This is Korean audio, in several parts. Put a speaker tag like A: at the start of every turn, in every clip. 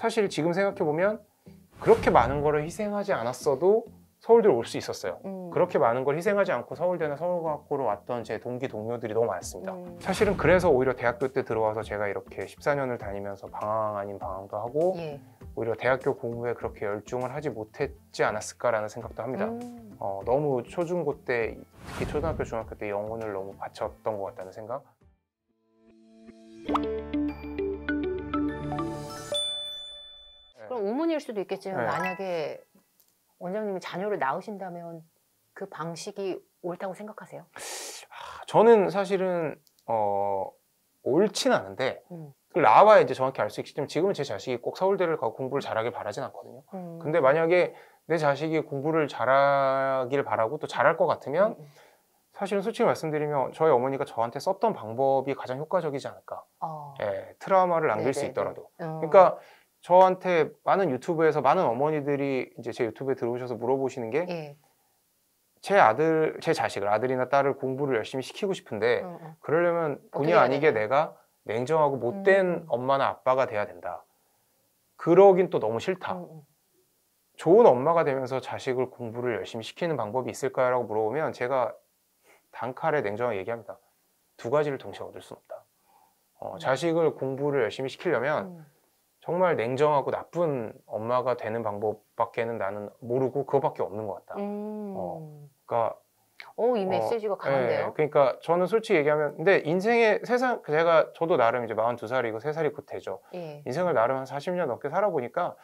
A: 사실 지금 생각해보면 그렇게 많은 거를 희생하지 않았어도 서울대로 올수 있었어요. 음. 그렇게 많은 걸 희생하지 않고 서울대나 서울과학고로 왔던 제 동기 동료들이 너무 많습니다 음. 사실은 그래서 오히려 대학교 때 들어와서 제가 이렇게 14년을 다니면서 방황 아닌 방황도 하고 예. 오히려 대학교 공부에 그렇게 열중을 하지 못했지 않았을까라는 생각도 합니다. 음. 어, 너무 초중고 때 특히 초등학교 중학교 때 영혼을 너무 바쳤던 것 같다는 생각.
B: 힘드 수도 있겠지만 네. 만약에 원장님이 자녀를 낳으신다면 그 방식이 옳다고 생각하세요?
A: 저는 사실은 어 옳진 않은데 음. 나와야 이제 정확히 알 수 있기 때문에 지금은 제 자식이 꼭 서울대를 가고 공부를 잘하길 바라진 않거든요. 음. 근데 만약에 내 자식이 공부를 잘하길 바라고 또 잘할 것 같으면 음. 음. 사실은 솔직히 말씀드리면 저희 어머니가 저한테 썼던 방법이 가장 효과적이지 않을까. 어. 예, 트라우마를 남길 네네수 네, 네. 있더라도. 어. 그러니까 저한테 많은 유튜브에서 많은 어머니들이 이제 제 유튜브에 들어오셔서 물어보시는 게제 예. 아들, 제 자식을 아들이나 딸을 공부를 열심히 시키고 싶은데 어, 어. 그러려면 본의 아니게 내가 냉정하고 못된 음. 엄마나 아빠가 돼야 된다. 그러긴 또 너무 싫다. 어, 좋은 엄마가 되면서 자식을 공부를 열심히 시키는 방법이 있을까요라고 물어보면 제가 단칼에 냉정하게 얘기합니다. 두 가지를 동시에 얻을 수는 없다. 어, 음. 자식을 공부를 열심히 시키려면 음. 정말 냉정하고 나쁜 엄마가 되는 방법밖에는 나는 모르고 그거밖에 없는 것 같다.
B: 음. 어, 그러니까 오, 이 어, 메시지가 어, 강한데요. 예,
A: 그러니까 저는 솔직히 얘기하면 근데 인생의 세상 제가 저도 나름 이제 42살이고 3살이 곧 되죠. 예. 인생을 나름 한 40년 넘게 살아보니까 어,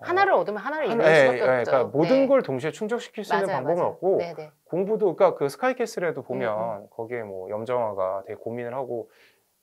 B: 하나를 어, 얻으면 하나를 잃을 예, 수밖에 예, 없죠. 그러니까 네. 모든
A: 걸 동시에 충족시킬 수 맞아요, 있는 방법은 맞아요. 없고 네, 네. 공부도 그러니까 그 스카이캐슬에도 음, 보면 음. 거기에 뭐염정화가 되게 고민을 하고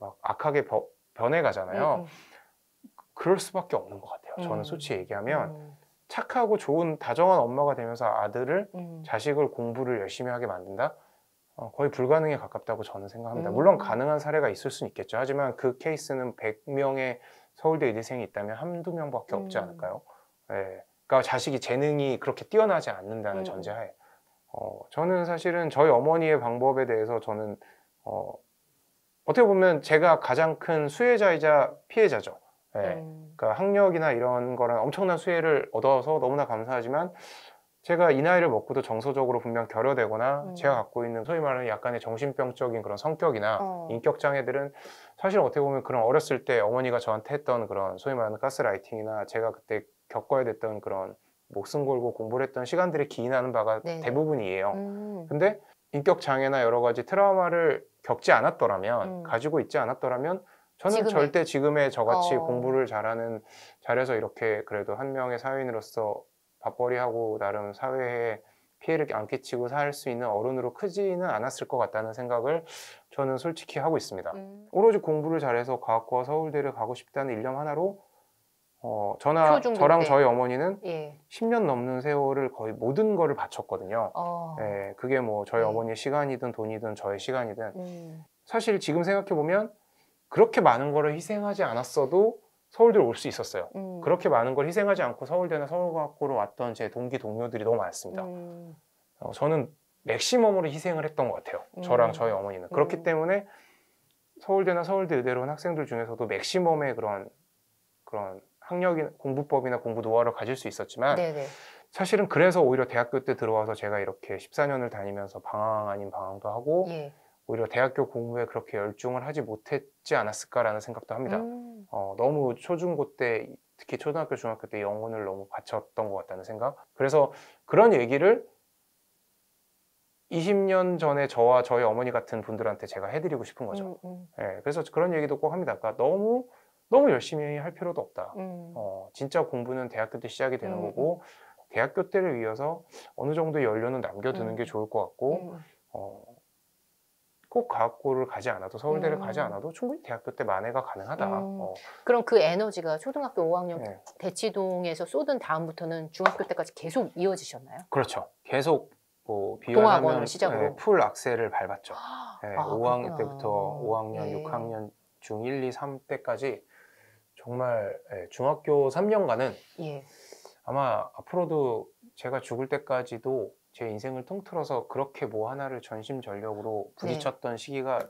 A: 막 악하게 변해가잖아요. 음. 음. 그럴 수밖에 없는 것 같아요. 음. 저는 솔직히 얘기하면 음. 착하고 좋은 다정한 엄마가 되면서 아들을 음. 자식을 공부를 열심히 하게 만든다. 어, 거의 불가능에 가깝다고 저는 생각합니다. 물론 음. 가능한 사례가 있을 수는 있겠죠. 하지만 그 케이스는 100명의 서울대 의대생이 있다면 한두 명밖에 없지 음. 않을까요? 예. 그러니까 자식이 재능이 그렇게 뛰어나지 않는다는 음. 전제하에 어, 저는 사실은 저희 어머니의 방법에 대해서 저는 어, 어떻게 보면 제가 가장 큰 수혜자이자 피해자죠. 예. 네. 음. 그러니까 학력이나 이런 거랑 엄청난 수혜를 얻어서 너무나 감사하지만 제가 이 나이를 먹고도 정서적으로 분명 결여되거나 음. 제가 갖고 있는 소위 말하는 약간의 정신병적인 그런 성격이나 어. 인격 장애들은 사실 어떻게 보면 그런 어렸을 때 어머니가 저한테 했던 그런 소위 말하는 가스라이팅이나 제가 그때 겪어야 됐던 그런 목숨 걸고 공부를 했던 시간들이 기인하는 바가 네 대부분이에요. 음. 근데 인격 장애나 여러 가지 트라우마를 겪지 않았더라면 음. 가지고 있지 않았더라면 저는 지금의. 절대 지금의 저같이 어. 공부를 잘하는 잘해서 이렇게 그래도 한 명의 사회인으로서 밥벌이하고 나름 사회에 피해를 안 끼치고 살 수 있는 어른으로 크지는 않았을 것 같다는 생각을 저는 솔직히 하고 있습니다. 음. 오로지 공부를 잘해서 과학고와 서울대를 가고 싶다는 일념 하나로 어, 저나 저랑 네. 저희 어머니는 예. 10년 넘는 세월을 거의 모든 거를 바쳤거든요. 어. 예, 그게 뭐 저희 예. 어머니의 시간이든 돈이든 저의 시간이든 음. 사실 지금 생각해 보면 그렇게 많은 거를 희생하지 않았어도 서울대로 올 수 있었어요. 음. 그렇게 많은 걸 희생하지 않고 서울대나 서울과학고로 왔던 제 동기 동료들이 너무 많습니다. 음. 어, 저는 맥시멈으로 희생을 했던 것 같아요. 음. 저랑 저희 어머니는 그렇기 음. 때문에 서울대나 서울대 의대로 온 학생들 중에서도 맥시멈의 그런 그런 학력이나 공부법이나 공부 노하우를 가질 수 있었지만 네네. 네. 사실은 그래서 오히려 대학교 때 들어와서 제가 이렇게 14년을 다니면서 방황 아닌 방황도 하고 예. 오히려 대학교 공부에 그렇게 열중을 하지 못했지 않았을까라는 생각도 합니다. 음. 어, 너무 초중고 때 특히 초등학교 중학교 때 영혼을 너무 바쳤던 것 같다는 생각. 그래서 그런 얘기를 20년 전에 저와 저희 어머니 같은 분들한테 제가 해드리고 싶은 거죠. 음, 음. 네, 그래서 그런 얘기도 꼭 합니다. 그러니까 너무 너무 열심히 할 필요도 없다. 음. 어, 진짜 공부는 대학교 때 시작이 되는 음. 거고 대학교 때를 위해서 어느 정도 연료는 남겨두는 음. 게 좋을 것 같고 음. 어, 꼭 과학고를 가지 않아도 서울대를 음. 가지 않아도 충분히 대학교 때 만회가 가능하다. 음. 어.
B: 그럼 그 에너지가 초등학교 5학년 네. 대치동에서 쏟은 다음부터는 중학교 때까지 계속 이어지셨나요?
A: 그렇죠. 계속 뭐 비원하면 네, 풀 악셀을 밟았죠. 아, 네, 아, 5학년 때부터 5학년, 네. 6학년 중 1, 2, 3 때까지 정말 예, 중학교 3년간은 예. 아마 앞으로도 제가 죽을 때까지도 제 인생을 통틀어서 그렇게 뭐 하나를 전심전력으로 네. 부딪혔던 네. 시기가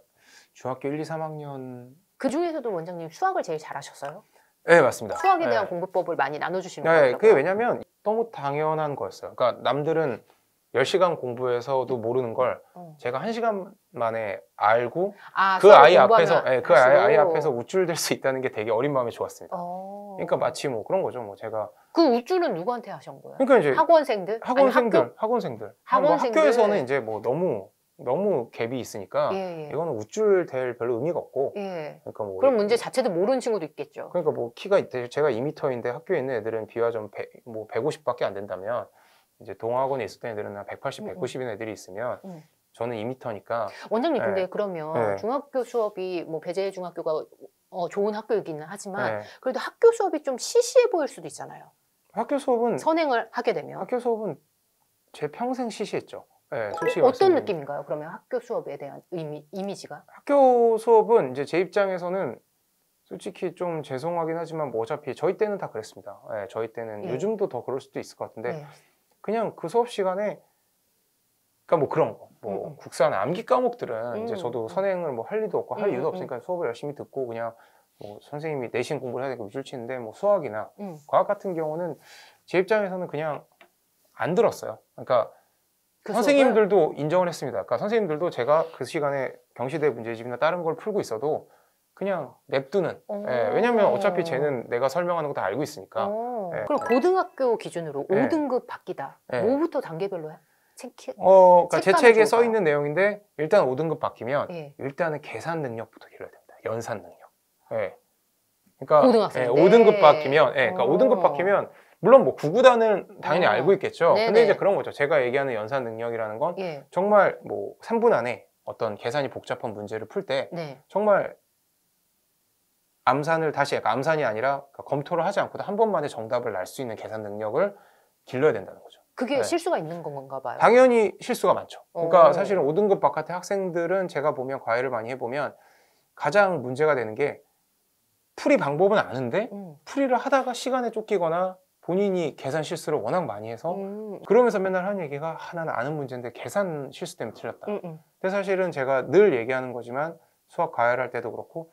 A: 중학교 1, 2, 3학년
B: 그 중에서도 원장님 수학을 제일 잘하셨어요?
A: 네 맞습니다. 수학에 대한 네.
B: 공부법을 많이 나눠주시는 거예요. 네, 그게
A: 왜냐면 너무 당연한 거였어요. 그러니까 남들은 10시간 공부해서도 모르는 걸 어. 제가 1시간 만에 알고 아, 그 아이 앞에서 네, 그 아이, 아이, 앞에서 우쭐될 수 있다는 게 되게 어린 마음에 좋았습니다. 어. 그러니까 마치 뭐 그런 거죠. 뭐 제가
B: 그 우쭐은 누구한테 하신 거예요? 그러니까 이제 학원생들, 학원생들, 학교?
A: 학원생들. 아, 뭐 학원생들. 뭐 학교에서는 이제 뭐 너무 너무 갭이 있으니까 예, 예. 이거는 우쭐 될 별로 의미가 없고 예. 그러니까 뭐 그런 문제 자체도 모르는 친구도 있겠죠. 그러니까 뭐 키가 있대 제가 2m인데 학교에 있는 애들은 비와좀 뭐 150밖에 안 된다면 이제 동학원에있을때 애들은 한 180, 190인 음, 음. 애들이 있으면 음. 저는 2m니까 원장님 예. 근데
B: 그러면 예. 중학교 수업이 뭐배제 중학교가 어, 좋은 학교이기는 하지만 네. 그래도 학교 수업이 좀 시시해 보일 수도 있잖아요. 학교 수업은 선행을 하게 되면 학교 수업은
A: 제 평생 시시했죠. 네, 솔직히 어떤
B: 느낌인가요? 그러면 학교 수업에 대한 의미, 이미지가?
A: 학교 수업은 이제 제 입장에서는 솔직히 좀 죄송하긴 하지만 뭐 어차피 저희 때는 다 그랬습니다. 네, 저희 때는 네. 요즘도 더 그럴 수도 있을 것 같은데 그냥 그 수업 시간에 그러니까 뭐 그런 거. 뭐 음. 국산 암기 과목들은 음. 이제 저도 선행을 뭐할 일도 없고 할 음, 이유도 음. 없으니까 수업을 열심히 듣고 그냥 뭐 선생님이 내신 공부를 해야 되고 밀줄치는데 뭐 수학이나 음. 과학 같은 경우는 제 입장에서는 그냥 안 들었어요. 그러니까 그 선생님들도 수업을? 인정을 했습니다. 그러니까 선생님들도 제가 그 시간에 경시대 문제집이나 다른 걸 풀고 있어도 그냥 냅두는. 어. 예, 왜냐면 어차피 쟤는 내가 설명하는 거 다 알고 있으니까. 어. 예. 그럼
B: 고등학교 기준으로 5등급 예. 바뀌다. 예. 뭐부터 단계별로 해? 책, 어, 그러니까 제 책에 써 있는
A: 내용인데 일단 5등급 바뀌면 예. 일단은 계산 능력부터 길러야 됩니다. 연산 능력. 예. 그러니까 고등학생. 예, 5등급 바뀌면 예, 그러니까 오. 5등급 바뀌면 물론 뭐 구구단은 당연히 오. 아. 알고 있겠죠. 네네. 근데 이제 그런 거죠. 제가 얘기하는 연산 능력이라는 건 예. 정말 뭐 3분 안에 어떤 계산이 복잡한 문제를 풀때 네. 정말 암산을 다시 그러니까 암산이 아니라 그러니까 검토를 하지 않고도 한 번만에 정답을 날 수 있는 계산 능력을 길러야 된다는 거죠.
B: 그게 네. 실수가 있는 건가 봐요.
A: 당연히 실수가 많죠. 그러니까 오. 어. 사실은 5등급 바깥의 학생들은 제가 보면 과외를 많이 해보면 가장 문제가 되는 게 풀이 방법은 아는데 음. 풀이를 하다가 시간에 쫓기거나 본인이 계산 실수를 워낙 많이 해서 음. 그러면서 맨날 하는 얘기가 하 나는 아는 문제인데 계산 실수 때문에 틀렸다. 음, 음, 근데 사실은 제가 늘 얘기하는 거지만 수학 과외를 할 때도 그렇고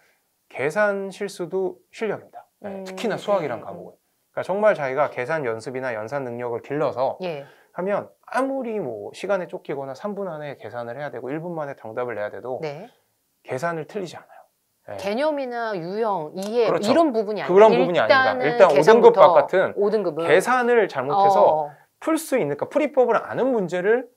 A: 계산 실수도 실력입니다. 네, 특히나 음, 수학이란 음, 과목은. 그러니까 정말 자기가 계산 연습이나 연산 능력을 길러서 예. 하면 아무리 뭐 시간에 쫓기거나 3분 안에 계산을 해야 되고 1분 만에 정답을 내야 돼도 네. 계산을 틀리지 않아요. 네.
B: 개념이나 유형, 이해 뭐 그렇죠. 이런 부분이 아니라 그런 부분이 아니다. 일단 5등급 바깥은 5등급은 계산을
A: 잘못해서 어. 풀수 있는까 그러니까 풀이법을 아는 문제를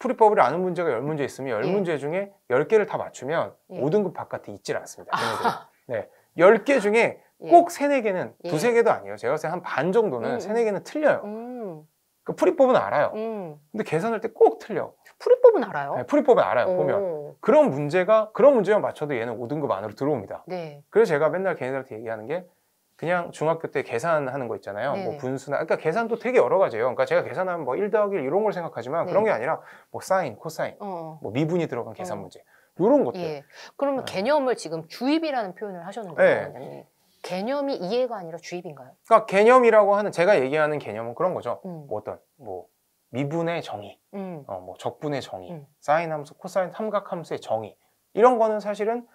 A: 풀이법을 아는 문제가 10문제 있으면 10문제 예. 중에 10개를 다 맞추면 예. 5등급 바깥에 있질 않습니다. 아. 네. 10개 중에 예. 꼭 세네 개는 예. 두세 개도 아니에요. 제가 봤을 때한반 정도는 음. 세네 개는 틀려요. 음. 그풀이법은 알아요. 음. 근데 계산할 때 꼭 틀려. 풀이법은 알아요? 네, 프리법은 알아요. 오. 보면 그런 문제가 그런 문제만 맞춰도 얘는 5등급 안으로 들어옵니다. 네. 그래서 제가 맨날 걔네들한테 얘기하는 게 그냥 중학교 때 계산하는 거 있잖아요. 네뭐 분수나 그러니까 계산도 되게 여러 가지예요. 그러니까 제가 계산하면 뭐1 더하기 1 이런 걸 생각하지만 네. 그런 게 네. 아니라 뭐 사인, 코사인, 어. 어. 뭐 미분이 들어간 어. 계산 어. 문제 이런 것들.
B: 예. 그러면 네. 개념을 지금 주입이라는 표현을 하셨는거예요 네. 개념이 이해가 아니라 주입인가요?
A: 그러니까 개념이라고 하는 제가 얘기하는 개념은 그런 거죠. 음. 뭐 어떤 뭐 미분의 정의, 음. 어, 뭐 적분의 정의, 음. 사인 함수, 코사인 삼각 함수의 정의 이런 거는 사실은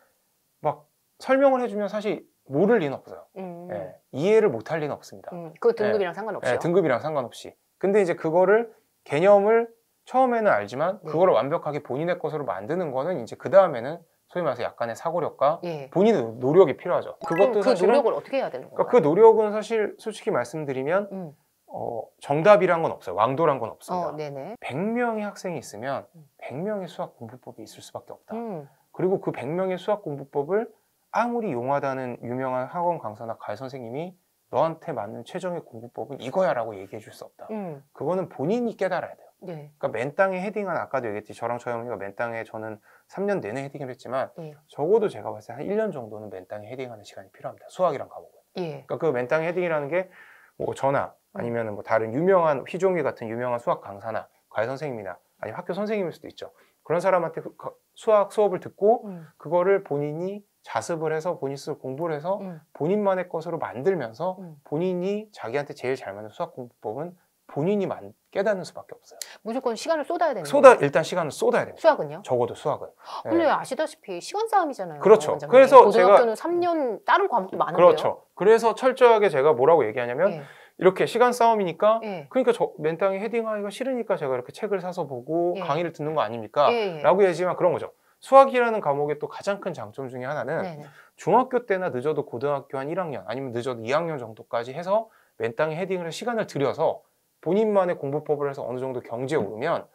A: 막 설명을 해주면 사실 모를 리는 없어요. 음. 예, 이해를 못할 리는 없습니다. 그 등급이랑 예, 상관없이 예, 등급이랑 상관없이. 근데 이제 그거를 개념을 처음에는 알지만 네. 그걸 완벽하게 본인의 것으로 만드는 거는 이제 그 다음에는 소위 말해서 약간의 사고력과 예. 본인의 노력이 필요하죠. 그것도 그 사실은, 노력을 어떻게 해야 되는 그러니까 거예요? 그 노력은 사실 솔직히 말씀드리면 음. 어, 정답이란 건 없어요. 왕도란 건 없습니다. 어, 100명의 학생이 있으면 100명의 음. 수학 공부법이 있을 수밖에 없다. 음. 그리고 그 100명의 수학 공부법을 아무리 용하다는 유명한 학원 강사나 과외 선생님이 너한테 맞는 최종의 공부법은 이거야라고 얘기해 줄 수 없다. 음. 그거는 본인이 깨달아야 돼. 네. 그러니까 맨 땅에 헤딩은 아까도 얘기했지 저랑 저형어머가맨 땅에 저는 3년 내내 헤딩을 했지만 네. 적어도 제가 봤을 때 한 1년 정도는 맨 땅에 헤딩하는 시간이 필요합니다. 수학이랑 과목은. 예. 그러니까 그맨 땅에 헤딩이라는 게 뭐전나 음. 아니면 뭐 다른 유명한 휘종이 같은 유명한 수학 강사나 과외 선생님이나 아니면 학교 선생님일 수도 있죠. 그런 사람한테 그, 그 수학 수업을 듣고 음. 그거를 본인이 자습을 해서 본인 스스로 공부를 해서 음. 본인만의 것으로 만들면서 음. 본인이 자기한테 제일 잘 맞는 수학 공부법은 본인이 만, 깨닫는 수밖에 없어요.
B: 무조건 시간을 쏟아야 되는 쏟아 거예요?
A: 일단 시간을 쏟아야 됩니다. 수학은요? 적어도 수학은. 아, 근데 네.
B: 아시다시피 시간 싸움이잖아요. 그렇죠. 원장님. 그래서 고등학교는 제가 3년 다른 과목도 많은데요. 그렇죠.
A: 그래서 철저하게 제가 뭐라고 얘기하냐면 예. 이렇게 시간 싸움이니까 예. 그러니까 저 맨땅에 헤딩하기가 싫으니까 제가 이렇게 책을 사서 보고 예. 강의를 듣는 거 아닙니까? 예, 예. 라고 얘기하지만 그런 거죠. 수학이라는 과목의 또 가장 큰 장점 중에 하나는 네네. 네. 중학교 때나 늦어도 고등학교 한 1학년 아니면 늦어도 2학년 정도까지 해서 맨땅에 헤딩을 시간을 들여서 본인만의 공부법을 해서 어느 정도 경지에 음. 오르면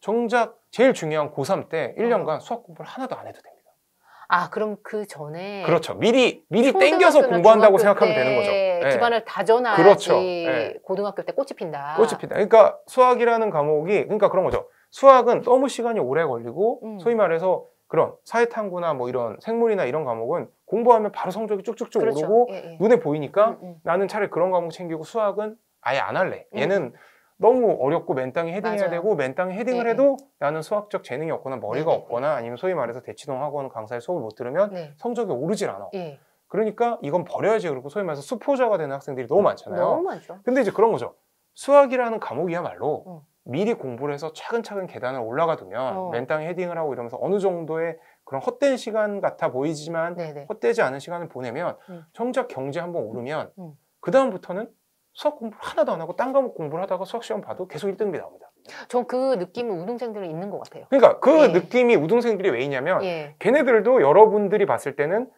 A: 정작 제일 중요한 고3 때 1년간 어. 수학 공부를 하나도 안 해도 됩니다.
B: 아, 그럼 그 전에 그렇죠.
A: 미리 미리 땡겨서 공부한다고 생각하면 되는 거죠. 네. 기반을
B: 다져놔야지 그렇죠. 네. 고등학교 때 꽃이 핀다. 꽃이
A: 핀다. 그러니까 수학이라는 과목이 그러니까 그런 거죠. 수학은 너무 시간이 오래 걸리고 음. 소위 말해서 그런 사회탐구나 뭐 이런 생물이나 이런 과목은 공부하면 바로 성적이 쭉쭉쭉 그렇죠. 오르고 예, 예. 눈에 보이니까 음, 음. 나는 차라리 그런 과목 챙기고 수학은 아예 안 할래. 음. 얘는 너무 어렵고 맨땅에 헤딩해야 되고 맨땅에 헤딩을 네. 해도 나는 수학적 재능이 없거나 머리가 네. 없거나 아니면 소위 말해서 대치동 학원 강사의 수업을 못 들으면 네. 성적이 오르질 않아. 예. 그러니까 이건 버려야지 그러고 소위 말해서 수포자가 되는 학생들이 너무 많잖아요. 너무 많죠. 근데 이제 그런 거죠. 수학이라는 과목이야말로 어. 미리 공부를 해서 차근차근 계단을 올라가 두면 어. 맨땅에 헤딩을 하고 이러면서 어느 정도의 그런 헛된 시간 같아 보이지만 네네. 네. 헛되지 않은 시간을 보내면 음. 정작 경제 한번 오르면 음. 그 다음부터는 수학 공부를 하나도 안 하고 딴 과목 공부를 하다가 수학 시험 봐도 계속 1등급이 나옵니다. 전 그 느낌이 우등생들은 있는 것 같아요. 그러니까 그 예. 느낌이 우등생들이 왜 있냐면 예. 걔네들도 여러분들이 봤을 때는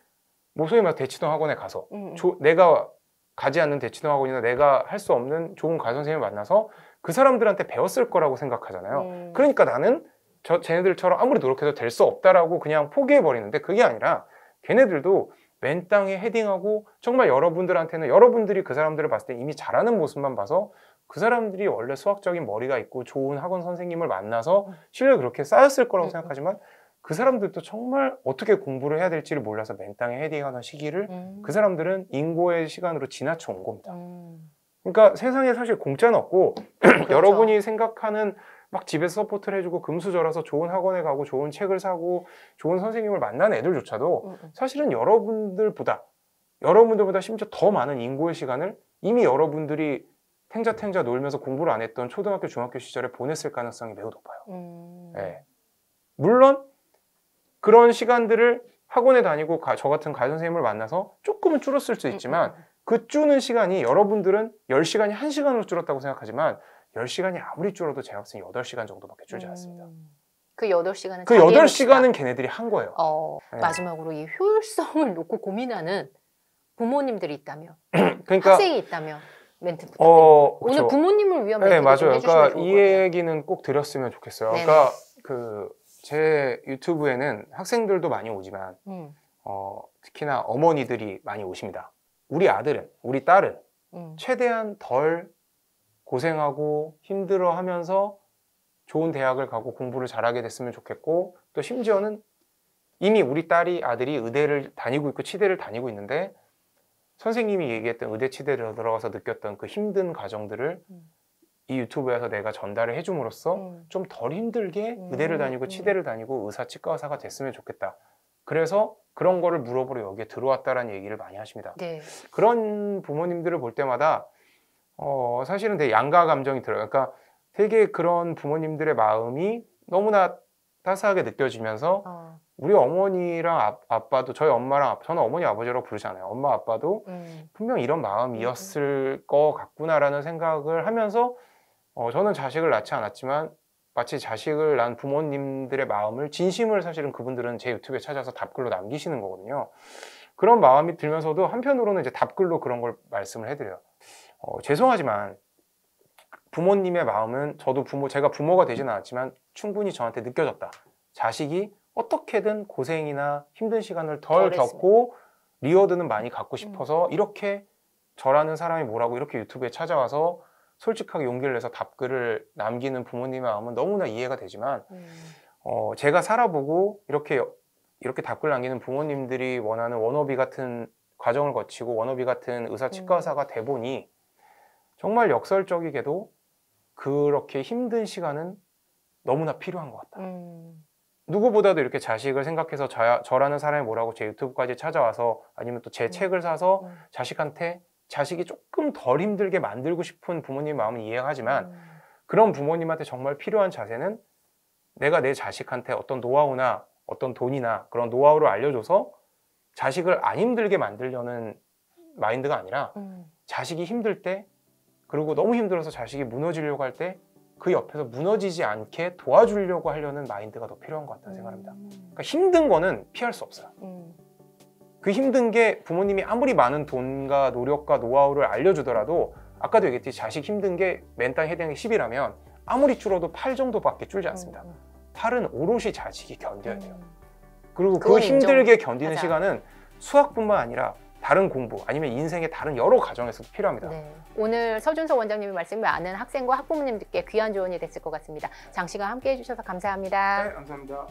A: 뭐 소위 말해서 대치동 학원에 가서 음, 음. 조, 내가 가지 않는 대치동 학원이나 내가 할 수 없는 좋은 과외 선생님을 만나서 그 사람들한테 배웠을 거라고 생각하잖아요. 음. 그러니까 나는 저 쟤네들처럼 아무리 노력해도 될 수 없다라고 그냥 포기해 버리는데 그게 아니라 걔네들도 맨 땅에 헤딩하고 정말 여러분들한테는 여러분들이 그 사람들을 봤을 때 이미 잘하는 모습만 봐서 그 사람들이 원래 수학적인 머리가 있고 좋은 학원 선생님을 만나서 음. 실력이 그렇게 쌓였을 거라고 음, 음. 생각하지만 그 사람들도 정말 어떻게 공부를 해야 될지를 몰라서 맨 땅에 헤딩하는 시기를 그 사람들은 인고의 시간으로 지나쳐 온 겁니다. 그러니까 세상에 사실 공짜는 없고 그렇죠. 여러분이 생각하는 막 집에서 서포트를 해주고 금수저라서 좋은 학원에 가고 좋은 책을 사고 좋은 선생님을 만난 애들조차도 음, 음. 사실은 여러분들보다 여러분들보다 심지어 더 많은 인고의 시간을 이미 여러분들이 탱자탱자 놀면서 공부를 안 했던 초등학교 중학교 시절에 보냈을 가능성이 매우 높아요. 음... 네. 물론 그런 시간들을 학원에 다니고 가, 저 같은 가 선생님을 만나서 조금은 줄었을 수 음, 있지만 그 줄는 시간이 여러분들은 열시간이한시간으로 줄었다고 생각하지만 10시간이 아무리 줄어도 재학생이 8시간 정도밖에 줄지 않습니다. 음.
B: 그 8시간은 그 8시간은
A: 걔네들이 한 거예요. 어, 네.
B: 마지막으로 이 효율성을 놓고 고민하는 부모님들이 있다면
A: 그러니까, 학생이
B: 있다면 멘트 부탁드립니다.
A: 어, 오늘 부모님을
B: 위한 네, 멘트 네, 맞아요. 그러니까 이
A: 얘기는 꼭 드렸으면 좋겠어요. 네네. 그러니까 그 제 유튜브에는 학생들도 많이 오지만 음. 어, 특히나 어머니들이 많이 오십니다. 우리 아들은 우리 딸은 음. 최대한 덜 고생하고 힘들어 하면서 좋은 대학을 가고 공부를 잘하게 됐으면 좋겠고 또 심지어는 이미 우리 딸이 아들이 의대를 다니고 있고 치대를 다니고 있는데 선생님이 얘기했던 의대 치대를 들어가서 느꼈던 그 힘든 과정들을 음. 이 유튜브에서 내가 전달을 해줌으로써 음. 좀덜 힘들게 음. 의대를 다니고 치대를 다니고 의사 치과 의사가 됐으면 좋겠다. 그래서 그런 거를 물어보러 여기에 들어왔다라는 얘기를 많이 하십니다. 네. 그런 부모님들을 볼 때마다 어, 사실은 되게 양가 감정이 들어요. 그러니까 되게 그런 부모님들의 마음이 너무나 따스하게 느껴지면서 어. 우리 어머니랑 아, 빠도 저희 엄마랑 저는 어머니 아버지라고 부르잖아요. 엄마 아빠도 음. 분명 이런 마음이었을 음. 것 같구나라는 생각을 하면서 어, 저는 자식을 낳지 않았지만 마치 자식을 낳은 부모님들의 마음을 진심을 사실은 그분들은 제 유튜브에 찾아서 답글로 남기시는 거거든요. 그런 마음이 들면서도 한편으로는 이제 답글로 그런 걸 말씀을 해드려요. 어, 죄송하지만 부모님의 마음은 저도 부모 제가 부모가 되진 않았지만 충분히 저한테 느껴졌다. 자식이 어떻게든 고생이나 힘든 시간을 덜 겪고 리워드는 많이 갖고 싶어서 음. 이렇게 저라는 사람이 뭐라고 이렇게 유튜브에 찾아와서 솔직하게 용기를 내서 답글을 남기는 부모님의 마음은 너무나 이해가 되지만 음. 어, 제가 살아보고 이렇게 이렇게 답글 남기는 부모님들이 원하는 원어비 같은 과정을 거치고 원어비 같은 의사 음. 치과 의사가 돼 보니 정말 역설적이게도 그렇게 힘든 시간은 너무나 필요한 것 같다. 음. 누구보다도 이렇게 자식을 생각해서 자, 저라는 사람이 뭐라고 제 유튜브까지 찾아와서 아니면 또제 음. 책을 사서 음. 자식한테 자식이 조금 덜 힘들게 만들고 싶은 부모님 마음은 이해하지만 음. 그런 부모님한테 정말 필요한 자세는 내가 내 자식한테 어떤 노하우나 어떤 돈이나 그런 노하우를 알려줘서 자식을 안 힘들게 만들려는 마인드가 아니라 음. 자식이 힘들 때 그리고 너무 힘들어서 자식이 무너지려고 할 때 그 옆에서 무너지지 않게 도와주려고 하려는 마인드가 더 필요한 것 같다는 생각합니다. 음. 그러니까 힘든 거는 피할 수 없어요. 음. 그 힘든 게 부모님이 아무리 많은 돈과 노력과 노하우를 알려주더라도 아까도 얘기했듯이 자식 힘든 게 맨땅 해당이 10이라면 아무리 줄어도 8 정도밖에 줄지 않습니다. 음, 음. 팔은 오롯이 자식이 견뎌야 돼요. 음. 그리고 그 힘들게 견디는 맞아. 시간은 수학뿐만 아니라 다른 공부 아니면 인생의 다른 여러 과정에서도 필요합니다. 네.
B: 오늘 서준석 원장님이 말씀 많은 학생과 학부모님들께 귀한 조언이 됐을 것 같습니다. 장시간 함께해 주셔서 감사합니다. 네,
A: 감사합니다.